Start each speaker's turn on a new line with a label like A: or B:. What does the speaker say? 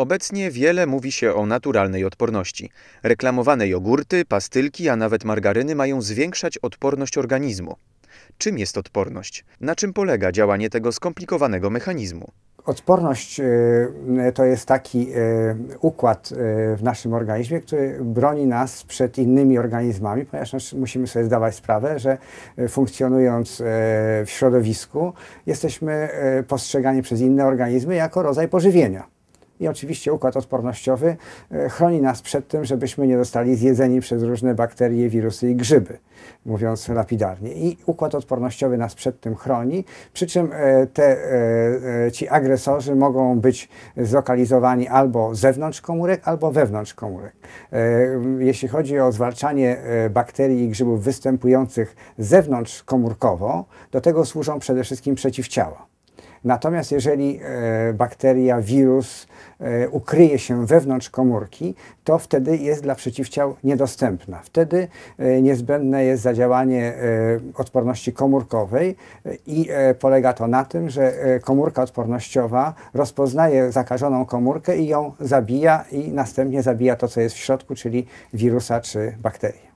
A: Obecnie wiele mówi się o naturalnej odporności. Reklamowane jogurty, pastylki, a nawet margaryny mają zwiększać odporność organizmu. Czym jest odporność? Na czym polega działanie tego skomplikowanego mechanizmu?
B: Odporność y, to jest taki y, układ y, w naszym organizmie, który broni nas przed innymi organizmami, ponieważ musimy sobie zdawać sprawę, że funkcjonując w środowisku jesteśmy postrzegani przez inne organizmy jako rodzaj pożywienia. I oczywiście układ odpornościowy e, chroni nas przed tym, żebyśmy nie zostali zjedzeni przez różne bakterie, wirusy i grzyby, mówiąc lapidarnie. I układ odpornościowy nas przed tym chroni, przy czym e, te, e, ci agresorzy mogą być zlokalizowani albo zewnątrz komórek, albo wewnątrz komórek. Jeśli chodzi o zwalczanie bakterii i grzybów występujących zewnątrz komórkowo, do tego służą przede wszystkim przeciwciała. Natomiast jeżeli e, bakteria, wirus e, ukryje się wewnątrz komórki, to wtedy jest dla przeciwciał niedostępna. Wtedy e, niezbędne jest zadziałanie odporności komórkowej i polega to na tym, że komórka odpornościowa rozpoznaje zakażoną komórkę i ją zabija i następnie zabija to, co jest w środku, czyli wirusa czy bakterię.